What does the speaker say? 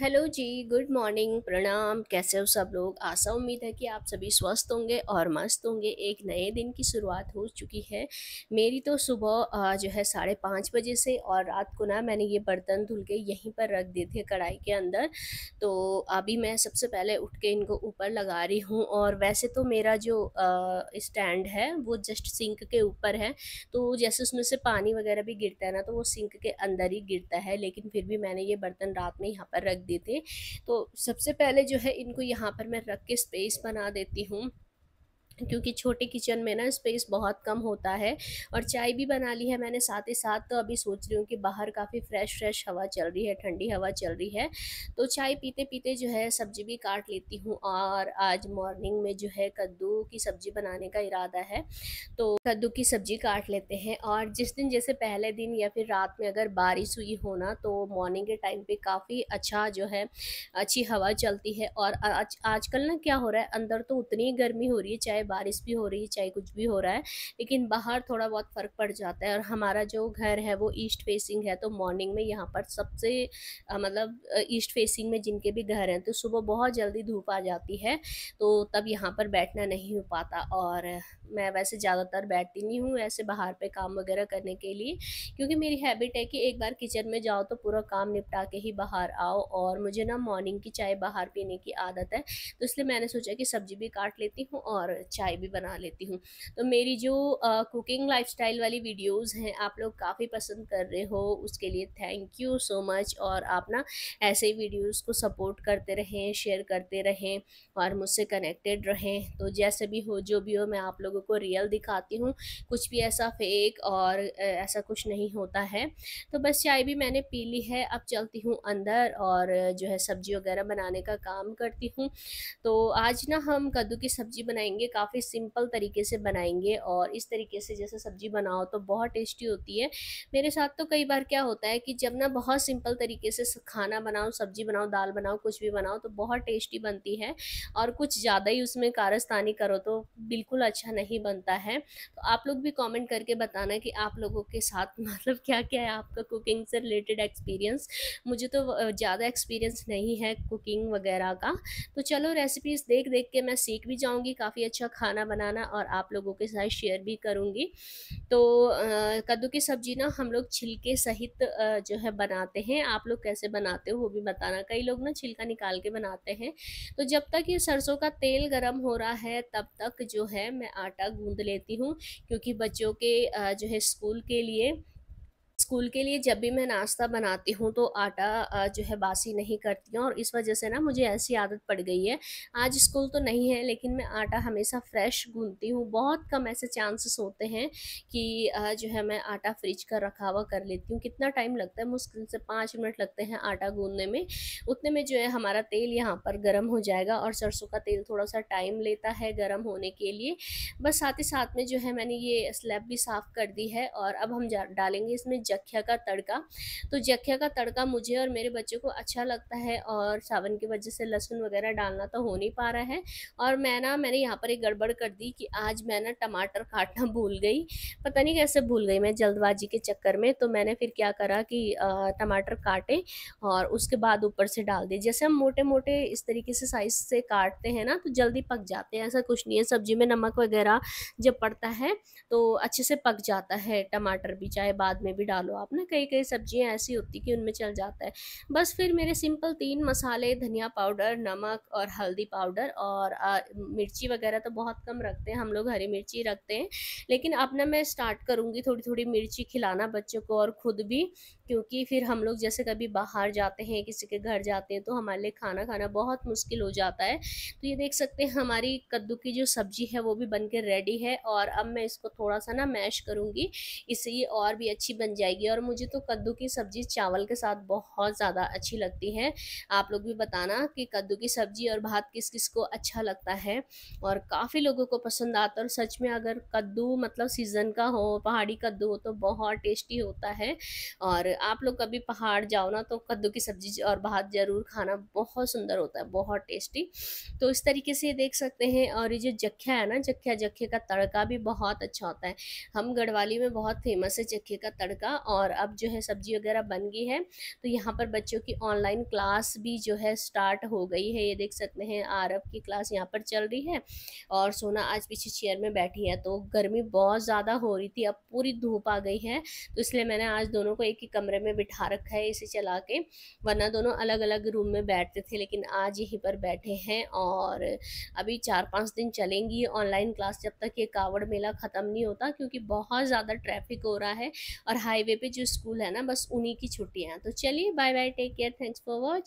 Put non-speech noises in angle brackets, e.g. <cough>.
hello जी good morning प्रणाम कैसे हो सब लोग आशा उम्मीद है कि आप सभी स्वस्थ होंगे और मस्त होंगे एक नए दिन की शुरुआत हो चुकी है मेरी तो सुबह जो है साढ़े पाँच बजे से और रात को ना मैंने ये बर्तन धुल के यहीं पर रख दिए थे कढ़ाई के अंदर तो अभी मैं सबसे पहले उठ के इनको ऊपर लगा रही हूँ और वैसे तो मेरा जो स्टैंड है वो जस्ट सिंक के ऊपर है तो जैसे उसमें से पानी वगैरह भी गिरता है ना तो वो सिंक के अंदर ही गिरता है लेकिन फिर भी मैंने ये बर्तन रात में यहाँ पर रख देते तो सबसे पहले जो है इनको यहाँ पर मैं रख के स्पेस बना देती हूँ क्योंकि छोटे किचन में ना स्पेस बहुत कम होता है और चाय भी बना ली है मैंने साथ ही साथ तो अभी सोच रही हूँ कि बाहर काफ़ी फ्रेश फ्रेश हवा चल रही है ठंडी हवा चल रही है तो चाय पीते पीते जो है सब्जी भी काट लेती हूँ और आज मॉर्निंग में जो है कद्दू की सब्ज़ी बनाने का इरादा है तो कद्दू की सब्ज़ी काट लेते हैं और जिस दिन जैसे पहले दिन या फिर रात में अगर बारिश हुई हो ना तो मॉर्निंग के टाइम पर काफ़ी अच्छा जो है अच्छी हवा चलती है और आज आजकल ना क्या हो रहा है अंदर तो उतनी गर्मी हो रही है चाहे बारिश भी हो रही है चाहे कुछ भी हो रहा है लेकिन बाहर थोड़ा बहुत फ़र्क पड़ जाता है और हमारा जो घर है वो ईस्ट फेसिंग है तो मॉर्निंग में यहाँ पर सबसे मतलब ईस्ट फेसिंग में जिनके भी घर हैं तो सुबह बहुत जल्दी धूप आ जाती है तो तब यहाँ पर बैठना नहीं हो पाता और मैं वैसे ज़्यादातर बैठती नहीं हूँ ऐसे बाहर पे काम वगैरह करने के लिए क्योंकि मेरी हैबिट है कि एक बार किचन में जाओ तो पूरा काम निपटा के ही बाहर आओ और मुझे ना मॉर्निंग की चाय बाहर पीने की आदत है तो इसलिए मैंने सोचा कि सब्ज़ी भी काट लेती हूँ और चाय भी बना लेती हूँ तो मेरी जो कुकिंग लाइफस्टाइल वाली वीडियोस हैं आप लोग काफ़ी पसंद कर रहे हो उसके लिए थैंक यू सो मच और आप ना ऐसे वीडियोज़ को सपोर्ट करते रहें शेयर करते रहें और मुझसे कनेक्टेड रहें तो जैसे भी हो जो भी हो मैं आप लोगों को रियल दिखाती हूँ कुछ भी ऐसा फेक और ऐसा कुछ नहीं होता है तो बस चाय भी मैंने पी ली है अब चलती हूँ अंदर और जो है सब्जी वगैरह बनाने का काम करती हूँ तो आज ना हम कद्दू की सब्ज़ी बनाएंगे काफ़ी काफ़ी सिंपल तरीके से बनाएंगे और इस तरीके से जैसे सब्जी बनाओ तो बहुत टेस्टी होती है मेरे साथ तो कई बार क्या होता है कि जब ना बहुत सिंपल तरीके से खाना बनाओ सब्जी बनाओ दाल बनाओ कुछ भी बनाओ तो बहुत टेस्टी बनती है और कुछ ज़्यादा ही उसमें कारस्तानी करो तो बिल्कुल अच्छा नहीं बनता है तो आप लोग भी कॉमेंट करके बताना कि आप लोगों के साथ <laughs> मतलब क्या क्या है आपका कुकिंग से रिलेटेड एक्सपीरियंस मुझे तो ज़्यादा एक्सपीरियंस नहीं है कुकिंग वगैरह का तो चलो रेसिपीज़ देख देख के मैं सीख भी जाऊँगी काफ़ी अच्छा खाना बनाना और आप लोगों के साथ शेयर भी करूँगी तो कद्दू की सब्जी ना हम लोग छिलके सहित जो है बनाते हैं आप लोग कैसे बनाते हो वो भी बताना कई लोग ना छिलका निकाल के बनाते हैं तो जब तक ये सरसों का तेल गर्म हो रहा है तब तक जो है मैं आटा गूँध लेती हूँ क्योंकि बच्चों के जो है स्कूल के लिए स्कूल के लिए जब भी मैं नाश्ता बनाती हूँ तो आटा जो है बासी नहीं करती हूँ और इस वजह से ना मुझे ऐसी आदत पड़ गई है आज स्कूल तो नहीं है लेकिन मैं आटा हमेशा फ्रेश गूंदती हूँ बहुत कम ऐसे चांसेस होते हैं कि जो है मैं आटा फ्रिज का रखा हुआ कर लेती हूँ कितना टाइम लगता है मुश्किल से पाँच मिनट लगते हैं आटा गूंदने में उतने में जो है हमारा तेल यहाँ पर गर्म हो जाएगा और सरसों का तेल थोड़ा सा टाइम लेता है गर्म होने के लिए बस साथ ही साथ में जो है मैंने ये स्लैब भी साफ़ कर दी है और अब हम डालेंगे इसमें जग जख्या का तड़का तो जख्या का तड़का मुझे और मेरे बच्चों को अच्छा लगता है और सावन की वजह से लहसुन वगैरह डालना तो हो नहीं पा रहा है और मैं ना मैंने यहाँ पर एक गड़बड़ कर दी कि आज मैं ना टमाटर काटना भूल गई पता नहीं कैसे भूल गई मैं जल्दबाजी के चक्कर में तो मैंने फिर क्या करा कि टमाटर काटे और उसके बाद ऊपर से डाल दिए जैसे हम मोटे मोटे इस तरीके से साइज से काटते हैं ना तो जल्दी पक जाते हैं ऐसा कुछ नहीं है सब्जी में नमक वगैरह जब पड़ता है तो अच्छे से पक जाता है टमाटर भी चाहे बाद में भी डालो लो आप ना कई कई सब्जियां ऐसी होती कि उनमें चल जाता है बस फिर मेरे सिंपल तीन मसाले धनिया पाउडर नमक और हल्दी पाउडर और आ, मिर्ची वगैरह तो बहुत कम रखते हैं हम लोग हरी मिर्ची रखते हैं लेकिन अब ना मैं स्टार्ट करूँगी थोड़ी थोड़ी मिर्ची खिलाना बच्चों को और ख़ुद भी क्योंकि फिर हम लोग जैसे कभी बाहर जाते हैं किसी के घर जाते हैं तो हमारे लिए खाना खाना बहुत मुश्किल हो जाता है तो ये देख सकते हैं हमारी कद्दू की जो सब्ज़ी है वो भी बन के रेडी है और अब मैं इसको थोड़ा सा ना मैश करूँगी इससे ये और भी अच्छी बन जाएगी और मुझे तो कद्दू की सब्ज़ी चावल के साथ बहुत ज़्यादा अच्छी लगती है आप लोग भी बताना कि कद्दू की सब्ज़ी और भात किस किस को अच्छा लगता है और काफ़ी लोगों को पसंद आता है और सच में अगर कद्दू मतलब सीज़न का हो पहाड़ी कद्दू हो तो बहुत टेस्टी होता है और आप लोग कभी पहाड़ जाओ ना तो कद्दू की सब्जी और भात ज़रूर खाना बहुत सुंदर होता है बहुत टेस्टी तो इस तरीके से देख सकते हैं और ये जो जख्या है ना जख्या जख्या का तड़का भी बहुत अच्छा होता है हम गढ़वाली में बहुत फेमस है जख्या का तड़का और अब जो है सब्जी वगैरह बन गई है तो यहाँ पर बच्चों की ऑनलाइन क्लास भी जो है स्टार्ट हो गई है ये देख सकते हैं आरब की क्लास यहाँ पर चल रही है और सोना आज पीछे चेयर में बैठी है तो गर्मी बहुत ज़्यादा हो रही थी अब पूरी धूप आ गई है तो इसलिए मैंने आज दोनों को एक ही कम कमरे में बिठा रखा है इसे चला के वरना दोनों अलग अलग रूम में बैठते थे लेकिन आज यहीं पर बैठे हैं और अभी चार पाँच दिन चलेंगी ऑनलाइन क्लास जब तक ये कावड़ मेला ख़त्म नहीं होता क्योंकि बहुत ज़्यादा ट्रैफिक हो रहा है और हाईवे पर जो स्कूल है ना बस उन्हीं की छुट्टियाँ तो चलिए bye bye take care thanks for watch